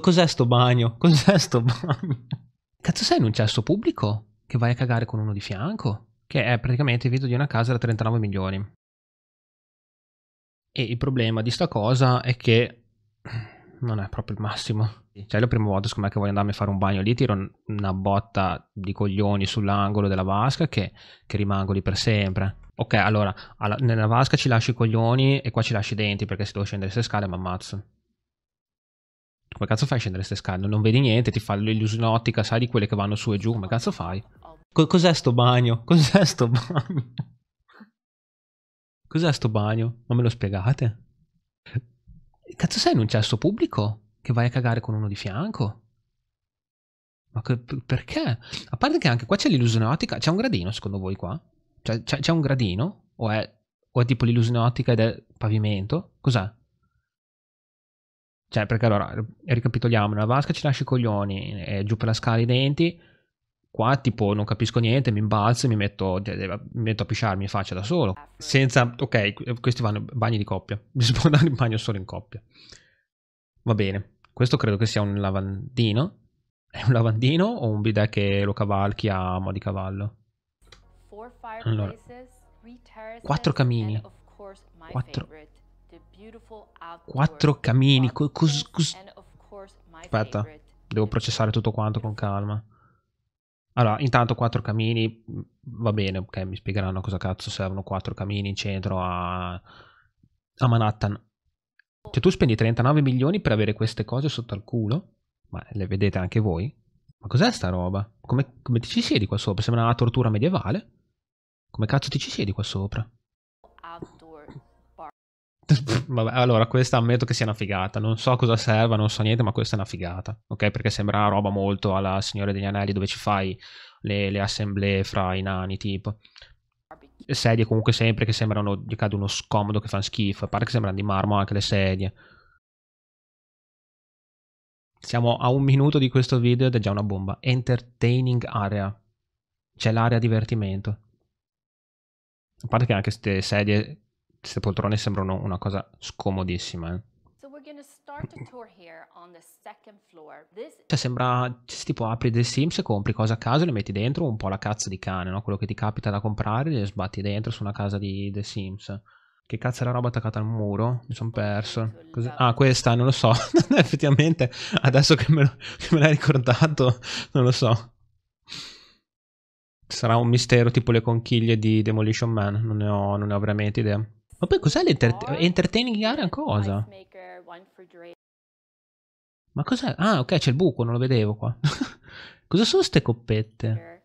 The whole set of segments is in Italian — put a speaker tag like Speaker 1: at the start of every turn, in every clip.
Speaker 1: cos'è sto bagno? Cos'è sto bagno? Cazzo sei in un sto pubblico che vai a cagare con uno di fianco? Che è praticamente il vito di una casa da 39 milioni. E il problema di sta cosa è che non è proprio il massimo. Cioè, la prima volta, siccome che voglio andarmi a fare un bagno lì, tiro una botta di coglioni sull'angolo della vasca che, che rimango lì per sempre. Ok, allora, alla, nella vasca ci lascio i coglioni e qua ci lascio i denti perché se devo scendere queste scale mi ammazzo. Come cazzo fai a scendere queste scale? Non vedi niente, ti fa l'illusione ottica, sai di quelle che vanno su e giù, come cazzo fai? Co cos'è sto bagno? Cos'è sto bagno? Cos'è sto bagno? Non me lo spiegate? Cazzo sei in un cesso pubblico? Che vai a cagare con uno di fianco? Ma che, perché? A parte che anche qua c'è l'illusione ottica, c'è un gradino secondo voi qua? Cioè, c'è, un gradino? O è, o è tipo l'illusione ottica ed è pavimento? Cos'è? Cioè, perché allora, ricapitoliamo, una vasca ci lascio i coglioni è giù per la scala i denti, qua tipo non capisco niente, mi imbalzo e mi metto, cioè, mi metto a pisciarmi in faccia da solo. Senza, ok, questi vanno in bagni di coppia, mi può andare in bagno solo in coppia. Va bene, questo credo che sia un lavandino. È un lavandino o un bidet che lo cavalchi a mo' di cavallo? Allora, quattro camini. Quattro Quattro camini. Co cos cos Aspetta, devo processare tutto quanto con calma. Allora, intanto quattro camini, mm, va bene, ok, mi spiegheranno cosa cazzo servono quattro camini in centro a, a Manhattan. Cioè tu spendi 39 milioni per avere queste cose sotto al culo? Ma le vedete anche voi? Ma cos'è sta roba? Come, come ti ci siedi qua sopra? Sembra una tortura medievale. Come cazzo ti ci siedi qua sopra? Vabbè, allora questa ammetto che sia una figata. Non so cosa serva, non so niente, ma questa è una figata. Ok, perché sembra una roba molto alla Signore degli Anelli dove ci fai le, le assemblee fra i nani, tipo. Sedie comunque sempre che sembrano di cade uno scomodo che fa schifo. A parte che sembrano di marmo anche le sedie. Siamo a un minuto di questo video ed è già una bomba. Entertaining area. C'è l'area divertimento. A parte che anche queste sedie queste poltrone sembrano una cosa scomodissima. Eh. Cioè sembra, cioè, tipo apri The Sims e compri cose a caso e le metti dentro un po' la cazzo di cane, no? Quello che ti capita da comprare le sbatti dentro su una casa di The Sims. Che cazzo è la roba attaccata al muro? Mi sono perso. Cos'è? Ah, questa, non lo so. Effettivamente, adesso che me, che me l'hai ricordato, non lo so. Sarà un mistero tipo le conchiglie di Demolition Man, non ne ho, non ne ho veramente idea. Ma poi cos'è l'entertaining eh, area cosa? Ma cos'è? Ah, ok, c'è il buco, non lo vedevo qua. Cosa sono queste coppette?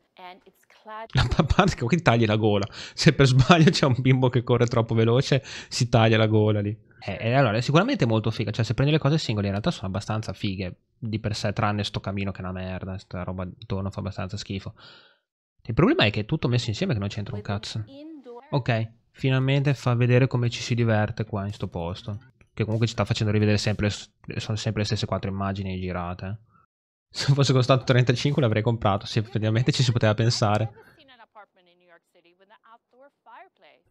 Speaker 1: La papà che tagli la gola. Se per sbaglio c'è un bimbo che corre troppo veloce, si taglia la gola lì. E eh, eh, allora, è sicuramente molto figa. Cioè, se prendi le cose singole, in realtà sono abbastanza fighe di per sé, tranne sto camino che è una merda. Sta roba intorno fa abbastanza schifo. Il problema è che è tutto messo insieme che non c'entra un cazzo. Ok, finalmente fa vedere come ci si diverte qua in sto posto. Che comunque ci sta facendo rivedere sempre, sono sempre le stesse quattro immagini girate. Se fosse costato 35 l'avrei comprato, se effettivamente ci si poteva pensare.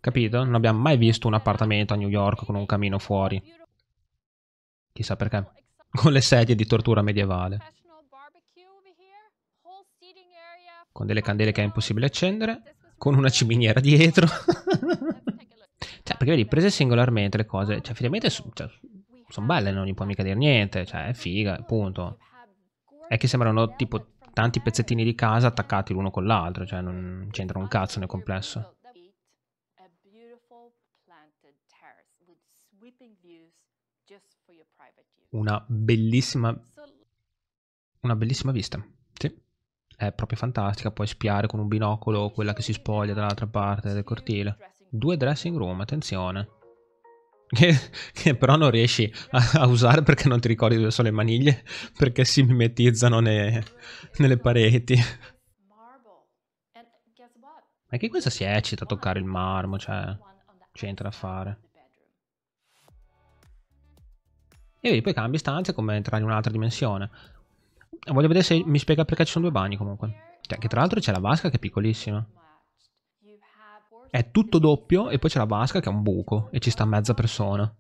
Speaker 1: Capito? Non abbiamo mai visto un appartamento a New York con un camino fuori. Chissà perché. Con le sedie di tortura medievale. Con delle candele che è impossibile accendere. Con una ciminiera dietro. Cioè, perché vedi, prese singolarmente le cose, cioè, effettivamente cioè, sono belle, non gli puoi mica dire niente, cioè, è figa, punto. È che sembrano tipo tanti pezzettini di casa attaccati l'uno con l'altro, cioè, non c'entra un cazzo nel complesso. Una bellissima, una bellissima vista, sì. È proprio fantastica, puoi spiare con un binocolo quella che si spoglia dall'altra parte del cortile. Due dressing room, attenzione. Che, che, però non riesci a, a, usare perché non ti ricordi dove sono le maniglie, perché si mimetizzano ne, nelle pareti. Ma che questa si eccita a toccare il marmo, cioè, c'entra a fare. E vedi, poi cambi stanze come entrare in un'altra dimensione. Voglio vedere se mi spiega perché ci sono due bagni comunque. Cioè, che tra l'altro c'è la vasca che è piccolissima. È tutto doppio e poi c'è la vasca che è un buco e ci sta mezza persona.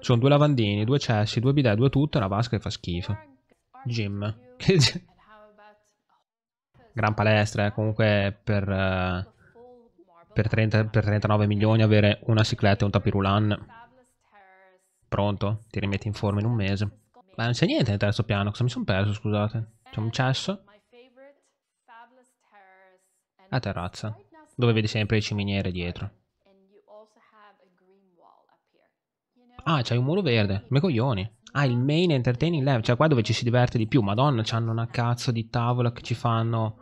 Speaker 1: Sono due lavandini, due cessi, due bidet, due tutte e una vasca che fa schifo. Gym. Gran palestra, eh. comunque per, eh, per, 30, per 39 milioni avere una cicletta e un tapirulan. Pronto? Ti rimetti in forma in un mese. Ma non c'è niente nel terzo piano, cosa mi sono perso, scusate? C'è un cesso a terrazza, dove vedi sempre il ciminiere dietro. Ah, c'hai un muro verde, me coglioni. Ah, il main entertaining lab, cioè qua dove ci si diverte di più. Madonna, c'hanno una cazzo di tavola che ci fanno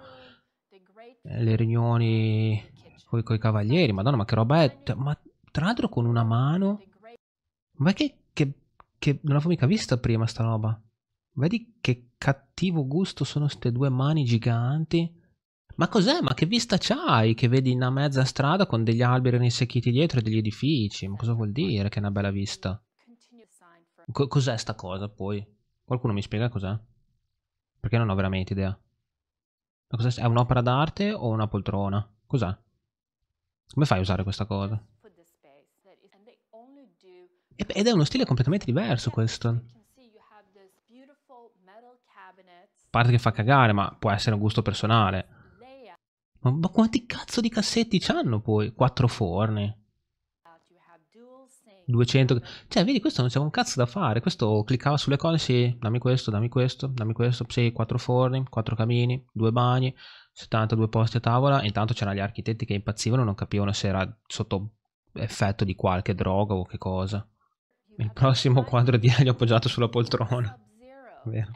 Speaker 1: le riunioni con i cavalieri. Madonna, ma che roba è? Ma tra l'altro con una mano... Ma che, che, che... Non l'avevo mica vista prima sta roba. Vedi che cattivo gusto sono queste due mani giganti ma cos'è? Ma che vista c'hai che vedi una mezza strada con degli alberi rinsecchiti dietro e degli edifici? Ma cosa vuol dire che è una bella vista? Co- cos'è sta cosa poi? Qualcuno mi spiega cos'è? Perché non ho veramente idea. Ma cos'è? È un'opera d'arte o una poltrona? Cos'è? Come fai a usare questa cosa? Ed è uno stile completamente diverso questo. A parte che fa cagare, ma può essere un gusto personale. Ma, ma quanti cazzo di cassetti c'hanno poi? Quattro forni. 200. Cioè, vedi, questo non c'è un cazzo da fare. Questo cliccava sulle cose, sì, dammi questo, dammi questo, dammi questo. Sì, quattro forni, quattro camini, due bagni, 72 posti a tavola. intanto c'erano gli architetti che impazzivano, non capivano se era sotto effetto di qualche droga o che cosa. Il prossimo quadro di Elio appoggiato sulla poltrona. Vero.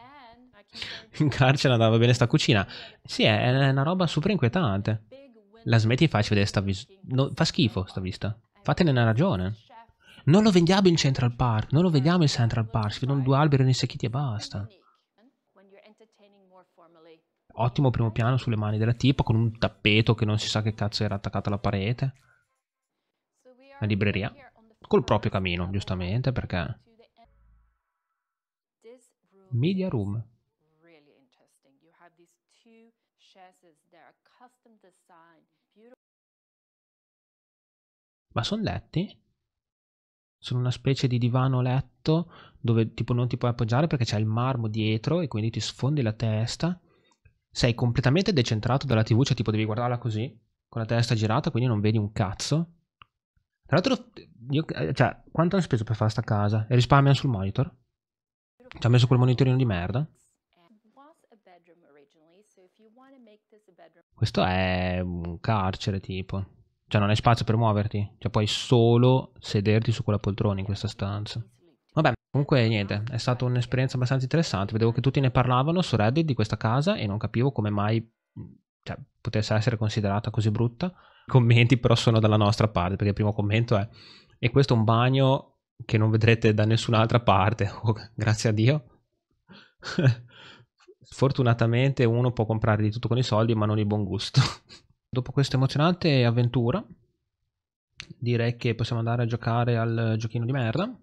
Speaker 1: in carcere andava bene sta cucina. Sì, è una roba super inquietante. La smetti e facci vedere sta vista. No, fa schifo sta vista. Fatene una ragione. Non lo vendiamo in Central Park, non lo vediamo in Central Park, si vedono due alberi insecchiti e basta. Ottimo primo piano sulle mani della tipa con un tappeto che non si sa che cazzo era attaccato alla parete. La libreria. Col proprio camino, giustamente, perché... Media Room. Ma sono letti? Sono una specie di divano letto dove tipo non ti puoi appoggiare perché c'è il marmo dietro e quindi ti sfondi la testa. Sei completamente decentrato dalla TV, cioè tipo devi guardarla così, con la testa girata, quindi non vedi un cazzo. Tra l'altro, io, eh, cioè, quanto hanno speso per fare sta casa? E risparmiano sul monitor? Ci ha messo quel monitorino di merda? Questo è un carcere tipo. Cioè non hai spazio per muoverti, cioè puoi solo sederti su quella poltrona in questa stanza. Vabbè, comunque niente, è stata un'esperienza abbastanza interessante, vedevo che tutti ne parlavano su Reddit di questa casa e non capivo come mai mm, cioè, potesse essere considerata così brutta. I commenti però sono dalla nostra parte, perché il primo commento è e questo è un bagno che non vedrete da nessun'altra parte, oh, grazie a Dio. Fortunatamente uno può comprare di tutto con i soldi, ma non di buon gusto. Dopo questa emozionante avventura, direi che possiamo andare a giocare al giochino di merda.